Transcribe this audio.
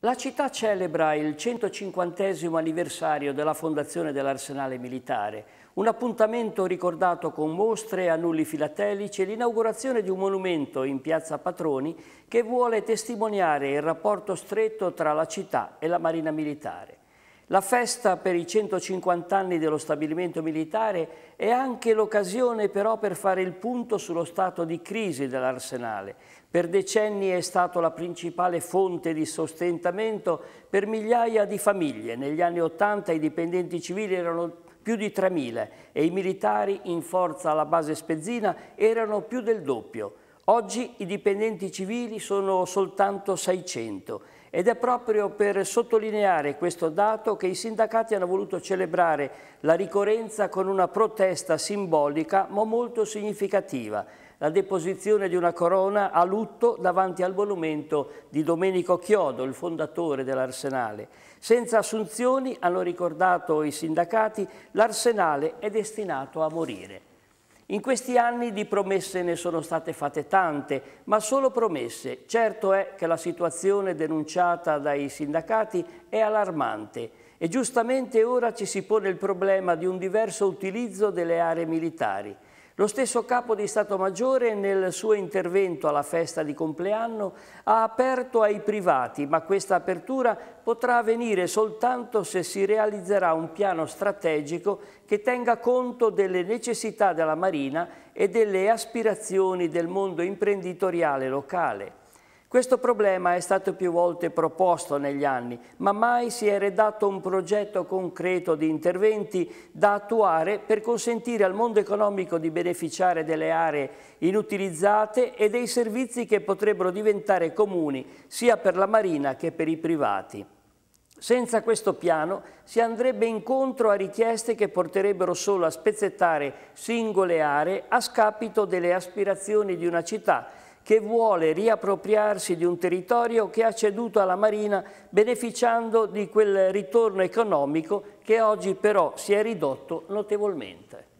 La città celebra il 150 anniversario della fondazione dell'Arsenale Militare, un appuntamento ricordato con mostre, annulli filatelici e l'inaugurazione di un monumento in piazza Patroni che vuole testimoniare il rapporto stretto tra la città e la Marina Militare. La festa per i 150 anni dello stabilimento militare è anche l'occasione però per fare il punto sullo stato di crisi dell'arsenale. Per decenni è stato la principale fonte di sostentamento per migliaia di famiglie. Negli anni 80 i dipendenti civili erano più di 3.000 e i militari in forza alla base spezzina erano più del doppio. Oggi i dipendenti civili sono soltanto 600 ed è proprio per sottolineare questo dato che i sindacati hanno voluto celebrare la ricorrenza con una protesta simbolica ma molto significativa, la deposizione di una corona a lutto davanti al monumento di Domenico Chiodo, il fondatore dell'Arsenale. Senza assunzioni, hanno ricordato i sindacati, l'Arsenale è destinato a morire. In questi anni di promesse ne sono state fatte tante, ma solo promesse. Certo è che la situazione denunciata dai sindacati è allarmante e giustamente ora ci si pone il problema di un diverso utilizzo delle aree militari. Lo stesso capo di Stato Maggiore nel suo intervento alla festa di compleanno ha aperto ai privati, ma questa apertura potrà avvenire soltanto se si realizzerà un piano strategico che tenga conto delle necessità della Marina e delle aspirazioni del mondo imprenditoriale locale. Questo problema è stato più volte proposto negli anni, ma mai si è redatto un progetto concreto di interventi da attuare per consentire al mondo economico di beneficiare delle aree inutilizzate e dei servizi che potrebbero diventare comuni sia per la Marina che per i privati. Senza questo piano si andrebbe incontro a richieste che porterebbero solo a spezzettare singole aree a scapito delle aspirazioni di una città che vuole riappropriarsi di un territorio che ha ceduto alla Marina beneficiando di quel ritorno economico che oggi però si è ridotto notevolmente.